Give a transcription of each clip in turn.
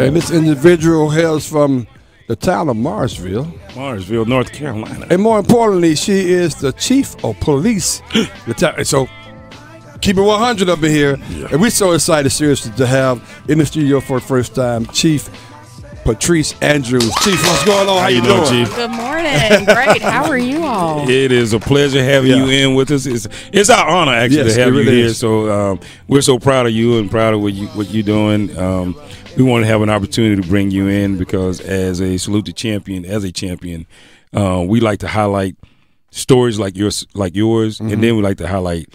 And this individual hails from the town of Marsville. Marsville, North Carolina. And more importantly, she is the chief of police. so keep it 100 up in here. Yeah. And we're so excited, seriously, to have in the studio for the first time Chief Patrice Andrews. Chief, what's going on? How, How you, doing, Chief? Good morning. Great. How are you all? It is a pleasure having yeah. you in with us. It's, it's our honor actually yes, to have you here. here. Is. So um, we're so proud of you and proud of what you what you're doing. Um, we want to have an opportunity to bring you in because as a salute to champion, as a champion, uh, we like to highlight stories like yours, like yours, mm-hmm. and then we like to highlight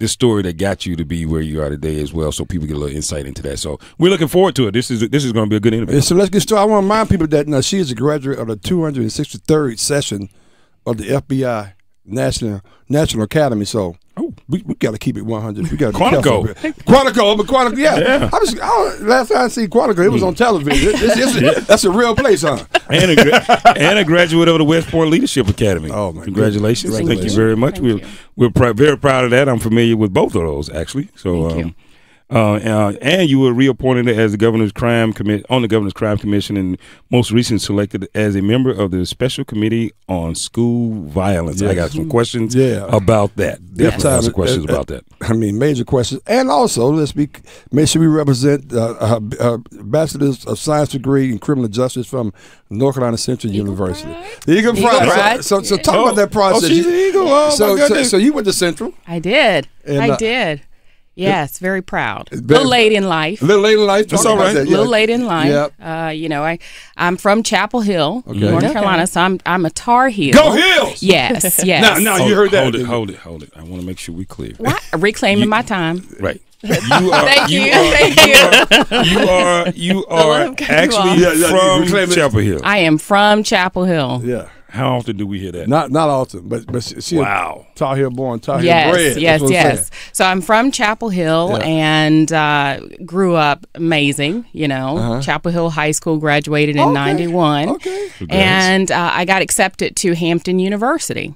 this story that got you to be where you are today as well, so people get a little insight into that. So we're looking forward to it. This is this is going to be a good interview. so let's get started. I want to remind people that now she is a graduate of the 263rd session of the FBI National National Academy. So we, we got to keep it 100. We got to Quantico. Quantico, but Quantico, yeah. yeah. I was, I, last time I seen Quantico, it was on hmm. television. it's, it's, yeah. That's a real place, huh? And a, and a graduate of the Westport Leadership Academy. Oh, my Congratulations. Thank, you. you very much. Thank we're you. we're pr very proud of that. I'm familiar with both of those, actually. So, Thank um, you. Uh, uh, and you were reappointed as the governor's crime commit on the governor's crime commission, and most recently selected as a member of the special committee on school violence. Yes. I got some questions yeah. about that. Definitely yeah. got some questions uh, uh, about that. I mean, major questions, and also let's be make sure we represent uh, uh, uh bachelor's of science degree in criminal justice from North Carolina Central Eagle University. Pride. Eagle Pride. Eagle Pride. So, so, so talk oh, about that process. Oh, she's an eagle. Oh, so, so, so you went to Central. I did. And, I did. Yes, very proud. Very, little late in life. Little late in life. That's all right. Yeah. Little late in life. Yep. Uh, you know, I I'm from Chapel Hill, okay. North okay. Carolina, so I'm I'm a Tar Heel. Go Heels. Yes. Yes. now, now hold, you heard that. Hold it. Hold it. Hold it. I want to make sure we clear. What? Reclaiming you, my time. Right. You Thank you. you are, Thank you. You are you are, you are actually yeah, yeah, from Chapel Hill. I am from Chapel Hill. Yeah. How often do we hear that? Not not often, but but she, wow, Tar Heel born, Tar yes, bred. Yes, yes, yes. So I'm from Chapel Hill yeah. and uh, grew up amazing. You know, uh-huh. Chapel Hill High School graduated in '91, okay. okay. and uh, I got accepted to Hampton University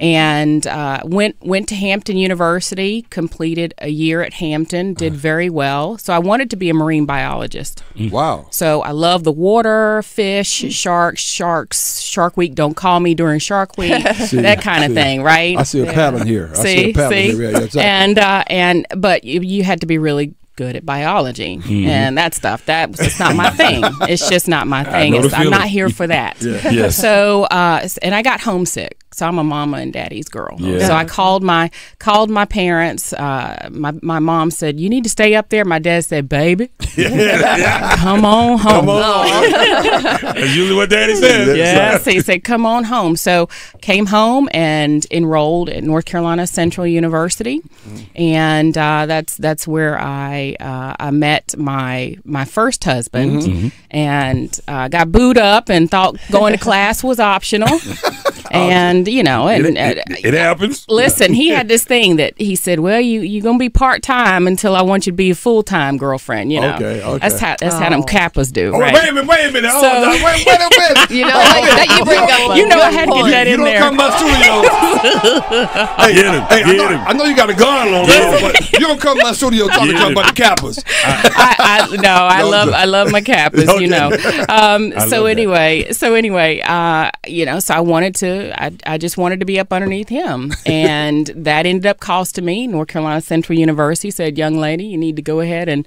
and uh, went went to Hampton University, completed a year at Hampton, did uh-huh. very well. So I wanted to be a marine biologist. Mm-hmm. Wow! So I love the water, fish, mm-hmm. sharks, sharks, Shark Week. Don't call me during Shark Week, see, that kind of thing, right? I see a pattern here. See, I see, a pattern see? Here. Yeah, exactly. and uh, and but you, you had to be really good at biology mm-hmm. and that stuff. That it's not my thing. It's just not my thing. I'm not here for that. yeah. yes. So, uh, and I got homesick so I'm a mama and daddy's girl. Yeah. So I called my called my parents. Uh, my my mom said, "You need to stay up there." My dad said, "Baby, come on home." Come on. That's usually what daddy says. Yes, he said, "Come on home." So came home and enrolled at North Carolina Central University, mm. and uh, that's that's where I uh, I met my my first husband, mm-hmm. mm-hmm. and uh, got booed up and thought going to class was optional, and and you know, and it, it, uh, it happens. Listen, he had this thing that he said, "Well, you you're gonna be part time until I want you to be a full time girlfriend." You know, okay, okay. that's how that's oh. how them kappas oh. do. Oh, right? wait a minute, wait a minute, so, oh, no, wait, wait a minute. you know, like, that you bring up, you know, I had to get that you, in you there. You don't come up to hey, get him, hey, get I, know, him. I know you got a gun on, you, but you don't come to my studio talking about the kappas. I, I, no, I love I love my kappas. You know, um, so anyway, so anyway, uh, you know, so I wanted to. I, I just wanted to be up underneath him. And that ended up costing me. North Carolina Central University said, young lady, you need to go ahead and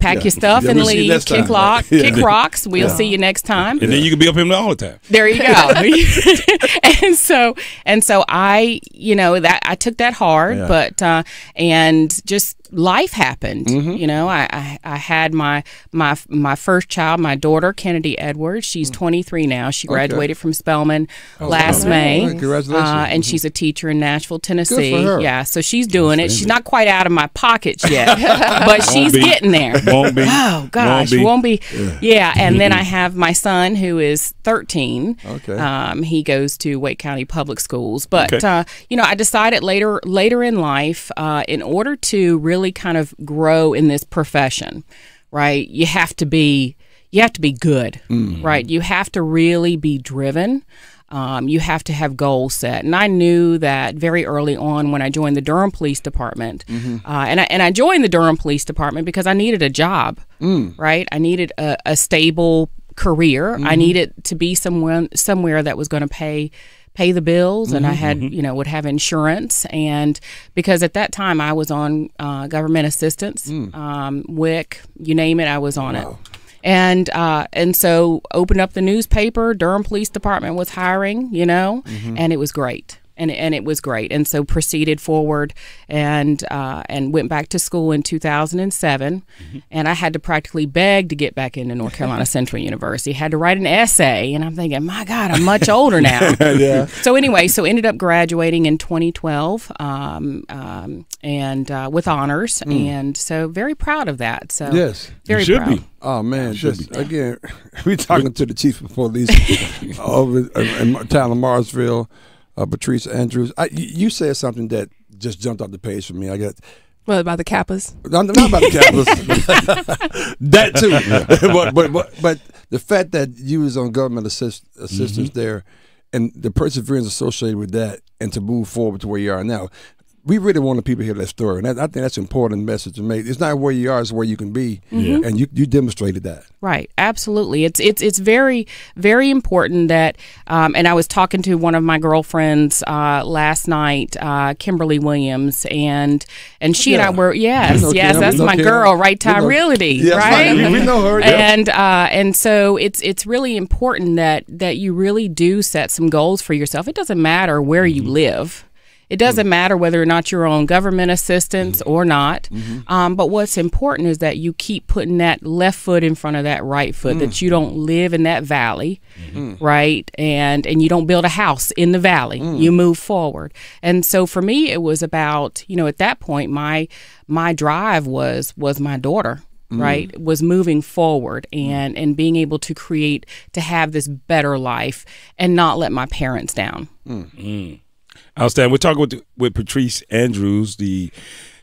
Pack yeah. your stuff yeah, and we'll leave. Kick, lock, yeah. kick rocks. We'll see you next time. And then you can be up him all the time. There you go. and so and so I, you know, that I took that hard, but uh, and just life happened. Mm -hmm. You know, I, I, I had my my my first child, my daughter Kennedy Edwards. She's mm. 23 now. She graduated okay. from Spelman oh, last wow. May. congratulations! Uh, and mm -hmm. she's a teacher in Nashville, Tennessee. Yeah, so she's doing it. She's not quite out of my pockets yet, but she's getting there won't be. Oh gosh, won't be. Won't be yeah. yeah. and then I have my son who is 13. Okay. Um, he goes to Wake County Public Schools, but okay. uh, you know, I decided later later in life, uh, in order to really kind of grow in this profession, right, you have to be you have to be good, mm. right? You have to really be driven. Um, you have to have goals set. And I knew that very early on when I joined the Durham Police Department. Mm -hmm. uh, and, I, and I joined the Durham Police Department because I needed a job, mm. right? I needed a, a stable career. Mm -hmm. I mm-hmm. needed to be somewhere somewhere that was going to pay pay the bills and mm -hmm. I mm-hmm. had mm-hmm. you know would have insurance and because at that time I was on uh, government assistance mm. um, WIC you name it I was on wow. it and uh, and so opened up the newspaper. Durham Police Department was hiring, you know, mm-hmm. and it was great and and it was great. And so proceeded forward and uh, and went back to school in 2007, mm-hmm. and I had to practically beg to get back into North Carolina Central University. Had to write an essay, and I'm thinking, my God, I'm much older now. yeah. So anyway, so ended up graduating in 2012, um, um, and uh, with honors, mm. and so very proud of that. So yes, very should proud. be. Oh man, just again, we talking to the chief of police uh, over in, uh, in Tyler Marsville uh, Patrice Andrews. I, you said something that just jumped off the page for me. I got well, about the Kappas? Not, not about the Kappas. that too. Yeah. but, but, but, but, the fact that you was on government assist, assistance mm-hmm. there and the perseverance associated with that and to move forward to where you are now we really want the people to hear that story, and that, I think that's an important message to make. It's not where you are; it's where you can be, mm-hmm. and you you demonstrated that. Right, absolutely. It's it's it's very very important that. Um, and I was talking to one of my girlfriends uh, last night, uh, Kimberly Williams, and and she yeah. and I were yes, we yes, Kim, that's my Kim. girl, right? Tyreality, yes, right? We know her, yeah. and uh, and so it's it's really important that that you really do set some goals for yourself. It doesn't matter where mm-hmm. you live it doesn't mm-hmm. matter whether or not you're on government assistance mm-hmm. or not. Mm-hmm. Um, but what's important is that you keep putting that left foot in front of that right foot, that mm. you don't live in that valley, mm-hmm. mm. right? And and you don't build a house in the valley. Mm. You move forward. And so for me, it was about you know at that point my my drive was was my daughter. mm right was moving forward and and being able to create to have this better life and not let my parents down mm Outstanding. We're talking with with Patrice Andrews, the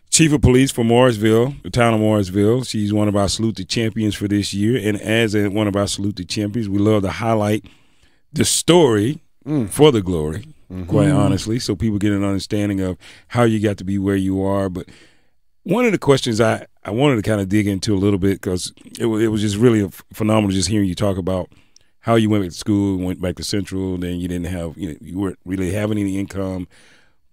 chief of police for Morrisville, the town of Morrisville. She's one of our salute to champions for this year, and as a, one of our salute to champions, we love to highlight the story mm. for the glory. Mm -hmm. Quite honestly, so people get an understanding of how you got to be where you are. But one of the questions I I wanted to kind of dig into a little bit because it, it was just really phenomenal just hearing you talk about how you went to school, went back to Central, then you didn't have, you know, you weren't really having any income.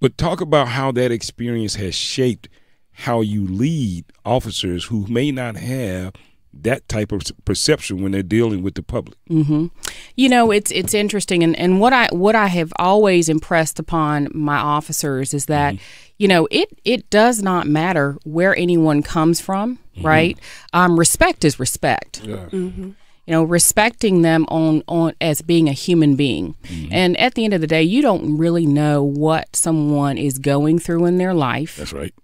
But talk about how that experience has shaped how you lead officers who may not have that type of perception when they're dealing with the public. Mm -hmm. You know, it's it's interesting, and, and what I what I have always impressed upon my officers is that, mm -hmm. you know, it it does not matter where anyone comes from, mm -hmm. right? Um, respect is respect. Yeah. Mm-hmm you know respecting them on on as being a human being mm-hmm. and at the end of the day you don't really know what someone is going through in their life that's right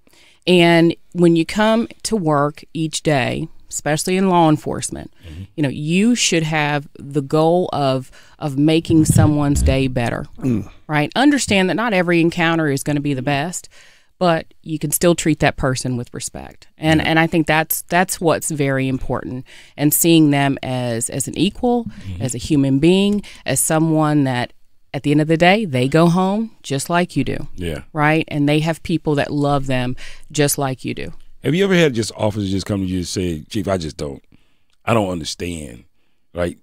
and when you come to work each day especially in law enforcement mm-hmm. you know you should have the goal of of making someone's day better mm. right understand that not every encounter is going to be the best but you can still treat that person with respect. And yeah. and I think that's that's what's very important and seeing them as as an equal, mm-hmm. as a human being, as someone that at the end of the day, they go home just like you do. Yeah. Right? And they have people that love them just like you do. Have you ever had just officers just come to you and say, Chief, I just don't I don't understand. Like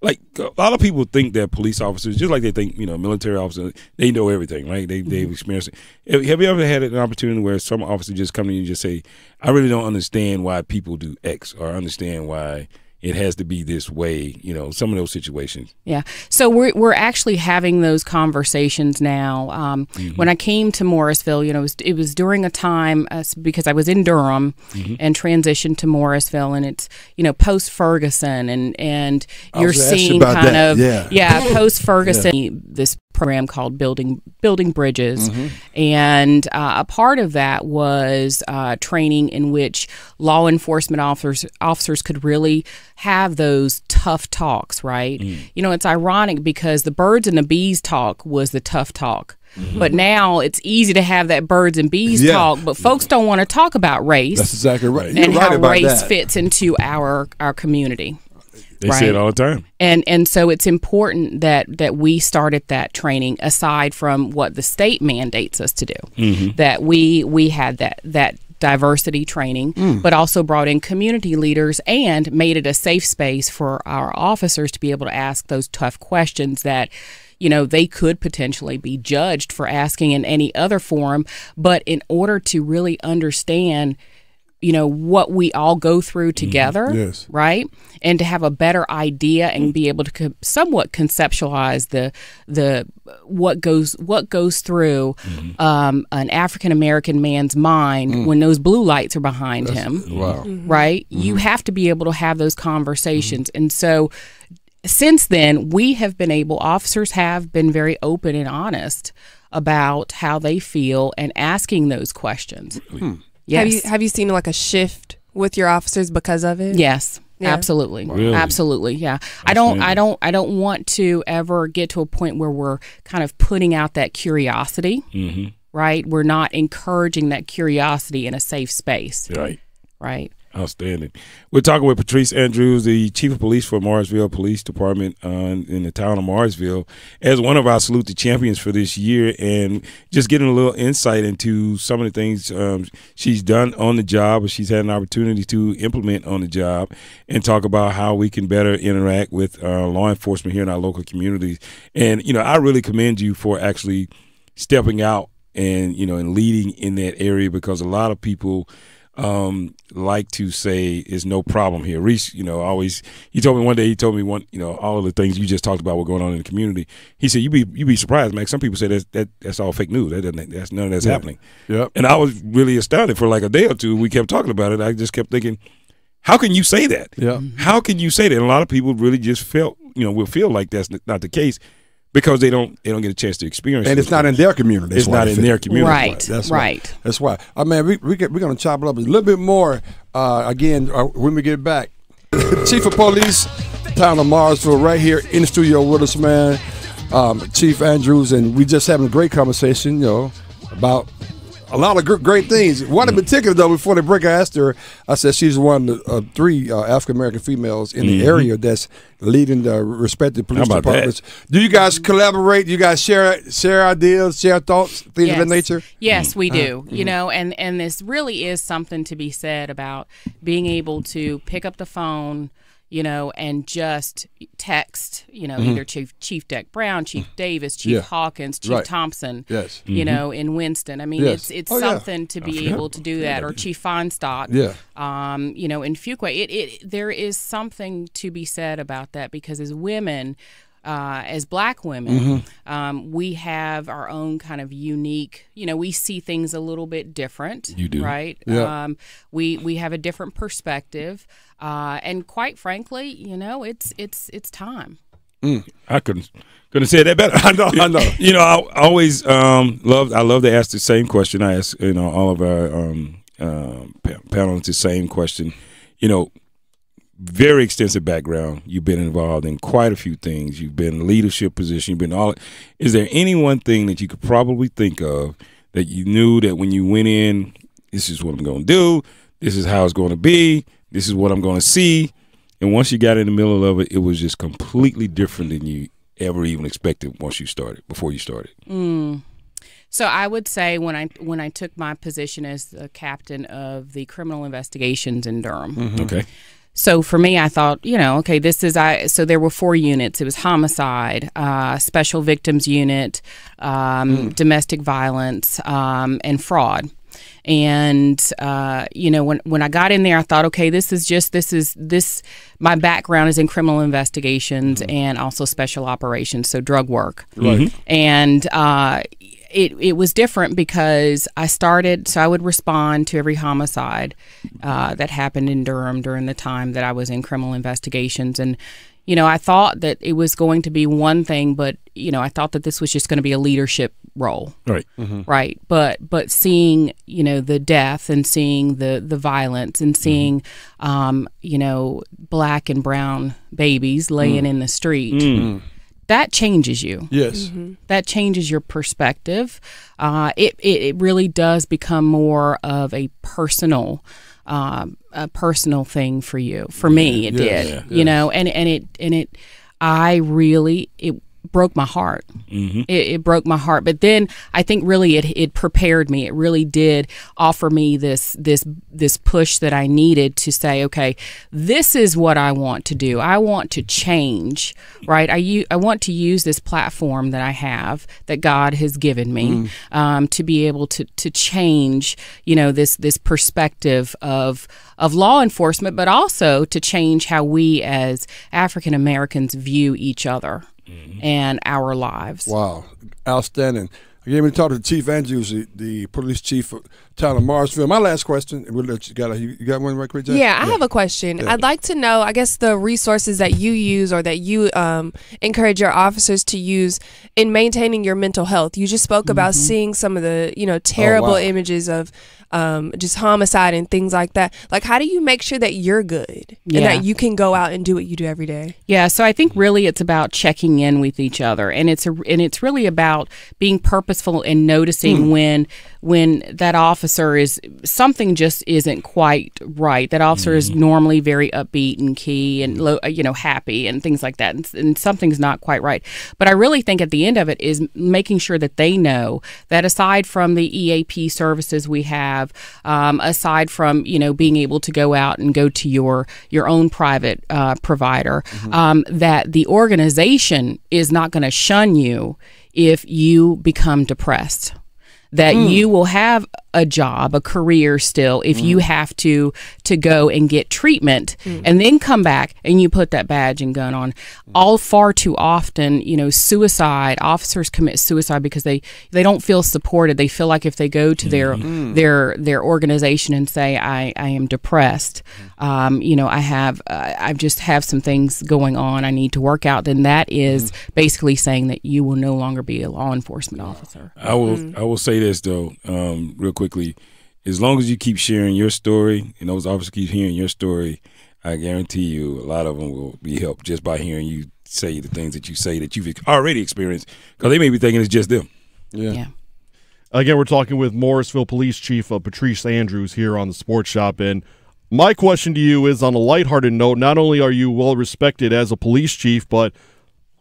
like a lot of people think that police officers, just like they think you know military officers, they know everything, right? They they've mm-hmm. experienced. It. Have you ever had an opportunity where some officer just come to you and just say, "I really don't understand why people do X," or understand why it has to be this way, you know, some of those situations. Yeah. So we're, we're actually having those conversations now. Um, mm-hmm. When I came to Morrisville, you know, it was, it was during a time uh, because I was in Durham mm-hmm. and transitioned to Morrisville, and it's, you know, post Ferguson, and, and you're seeing kind that. of, yeah, yeah post Ferguson, yeah. this program called Building Building Bridges, mm-hmm. and uh, a part of that was uh, training in which law enforcement officers officers could really have those tough talks. Right? Mm. You know, it's ironic because the birds and the bees talk was the tough talk. Mm-hmm. But now it's easy to have that birds and bees yeah. talk, but folks don't want to talk about race. That's exactly right. You're and right how race that. fits into our our community. They right? say it all the time. And and so it's important that that we started that training aside from what the state mandates us to do. Mm -hmm. That we we had that that diversity training, mm. but also brought in community leaders and made it a safe space for our officers to be able to ask those tough questions that you know they could potentially be judged for asking in any other forum but in order to really understand you know what we all go through mm-hmm. together mm -hmm. yes. right and to have a better idea and be able to somewhat conceptualize the the what goes what goes through mm -hmm. um, an african american man's mind mm. when those blue lights are behind That's, him wow. Mm-hmm. right mm-hmm. you have to be able to have those conversations and so since then we have been able officers have been very open and honest about how they feel and asking those questions really? Hmm. Yes. Have you have you seen like a shift with your officers because of it? Yes. Yeah. Absolutely. Really? Absolutely. Yeah. I don't I don't I don't want to ever get to a point where we're kind of putting out that curiosity. Mm -hmm. Right? We're not encouraging that curiosity in a safe space. Right. Right. Outstanding. We're talking with Patrice Andrews, the chief of police for Morrisville Police Department uh, in the town of Morrisville, as one of our salute the champions for this year, and just getting a little insight into some of the things um, she's done on the job, or she's had an opportunity to implement on the job, and talk about how we can better interact with uh, law enforcement here in our local communities. And you know, I really commend you for actually stepping out and you know and leading in that area because a lot of people um, like to say is no problem here. Reese, you know, always he told me one day he told me one, you know, all the things you just talked about were going on in the community. He said you be you be surprised, Max." Some people say that's that, that's all fake news. That doesn't that's none of that's yeah. happening. Yeah, And I was really astounded for like a day or two. We kept talking about it. I just kept thinking, how can you say that? Yeah. How can you say that? And a lot of people really just felt, you know, will feel like that's not the case because they don't they don't get a chance to experience. And it's things. not in their community. That's it's not in their community. Right. That's right. That's why. I oh, mean, we, we get, we're going to chop it up a little bit more uh, again uh, when we get back. Chief of Police, town of Marsville, right here in the studio with us, man. Um, Chief Andrews, and we just having a great conversation, you know, about a lot of great things. One in particular, though, before the break, I asked her. I said she's one of the, uh, three uh, African American females in mm -hmm. the mm-hmm. area that's leading the respected police departments. That? Do you guys collaborate? Do you guys share share ideas, share thoughts, things yes. of that nature? Yes, we mm-hmm. do. Uh -huh. You know, and and this really is something to be said about being able to pick up the phone you know, and just text, you know, mm -hmm. either Chief Chief Deck Brown, Chief mm. Davis, Chief yeah. Hawkins, Chief right. Thompson, yes. you mm -hmm. know, in Winston. I mean, yes. it's it's oh, something yeah. to be able to do that, or Chief Feinstock, yeah. um, you know, in Fuqua. It, it there is something to be said about that because as women, uh, as black women, mm-hmm. um, we have our own kind of unique, you know, we see things a little bit different. You do. Right? Yeah. Um, we, we have a different perspective. Uh, and quite frankly, you know, it's, it's, it's time. Mm, I couldn't couldn't say that better. I know, I know. you know, I, I always um, love I love to ask the same question. I ask you know all of our um, uh, panelists the same question. You know, very extensive background. You've been involved in quite a few things. You've been in leadership position. You've been all. Is there any one thing that you could probably think of that you knew that when you went in, this is what I'm going to do. This is how it's going to be. This is what I'm going to see. And once you got in the middle of it, it was just completely different than you ever even expected once you started, before you started. Mm. So I would say when I when I took my position as the captain of the criminal investigations in Durham. Mm -hmm. Okay. So for me, I thought, you know, okay, this is I. So there were four units. It was homicide, uh, special victims unit, um, mm. domestic violence, um, and fraud. And uh, you know, when when I got in there, I thought, okay, this is just this is this. My background is in criminal investigations mm. and also special operations, so drug work. Right. Mm -hmm. And uh, it, it was different because I started, so I would respond to every homicide uh, that happened in Durham during the time that I was in criminal investigations. And, you know, I thought that it was going to be one thing, but, you know, I thought that this was just going to be a leadership role. Right. Mm -hmm. Right. But, but seeing, you know, the death and seeing the, the violence and mm-hmm. seeing, mm -hmm. um, you know, black and brown babies laying mm in the street mm that changes you. Yes. Mm-hmm. That changes your perspective. Uh, it, it, it, really does become more of a personal. Um, a personal thing for you for yeah. me it yes. did you know and and it and it i really it broke my heart. Mm-hmm. It, it, broke my heart. But then I think really it, it prepared me. It really did offer me this this this push that I needed to say, okay, this is what I want to do. I want to change, right? I u- I want to use this platform that I have that God has given me mm um, to be able to to change, you know, this this perspective of of law enforcement, but also to change how we as African Americans view each other mm-hmm. and our lives. Wow, outstanding. I gave me to talk to Chief Andrews, the, the police chief Tyler of Marsville. My last question, we'll let you got you got one right quick. Yeah, yeah, I have a question. Yeah. I'd like to know, I guess, the resources that you use or that you um, encourage your officers to use in maintaining your mental health. You just spoke about mm -hmm. seeing some of the you know terrible oh, wow. images of um, just homicide and things like that. Like, how do you make sure that you're good yeah. and that you can go out and do what you do every day? Yeah. So I think really it's about checking in with each other, and it's a, and it's really about being purposeful and noticing hmm. when when that officer officer is something just isn't quite right. That officer mm. is mm-hmm. normally very upbeat and key and mm-hmm. uh, you know happy and things like that, and, and something's not quite right. But I really think at the end of it is making sure that they know that aside from the EAP services we have, um, aside from you know being able to go out and go to your your own private uh, provider, mm-hmm. um, that the organization is not going to shun you if you become depressed that mm. you will have a job, a career still if mm. you have to to go and get treatment mm. and then come back and you put that badge and gun on. Mm. All far too often, you know, suicide officers commit suicide because they they don't feel supported. They feel like if they go to their mm. their their organization and say I I am depressed, mm um, you know, I have, uh, I just have some things going on I need to work out, then that is mm. basically saying that you will no longer be a law enforcement officer. I will, mm. I will say this though, um, real quickly. As long as you keep sharing your story and those officers keep hearing your story, I guarantee you a lot of them will be helped just by hearing you say the things that you say that you've already experienced because they may be thinking it's just them. Yeah. yeah. Again, we're talking with Morrisville Police Chief uh, Patrice Andrews here on the Sports Shop. And my question to you is on a lighthearted note, not only are you well respected as a police chief, but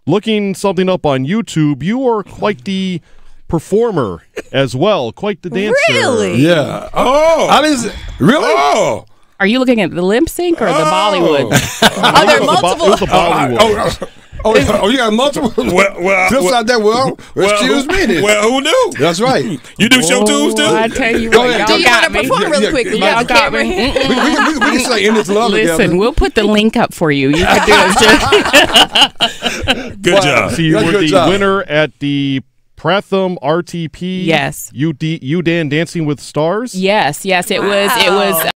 looking something up on YouTube, you are quite the performer as well, quite the dancer. Really? Yeah. Oh. I didn't really? Oh. Are you looking at the limp sync or the oh. Bollywood? Are there multiple? It was the Bollywood. Oh, oh, oh. Oh, oh, you got multiple. Well, well, Clips well, out there. Well, well excuse who, me. Then. Well, who knew? That's right. you do show tunes too. Oh, I tell you, what, y'all do you to perform yeah, really yeah, Y'all got me. We, we, we, we, can say in this love Listen, together. we'll put the link up for you. You can do it. good job. So you were the winner at the Pratham RTP. Yes. You, D, you Dan Dancing with Stars. Yes. Yes. It wow. was. It was.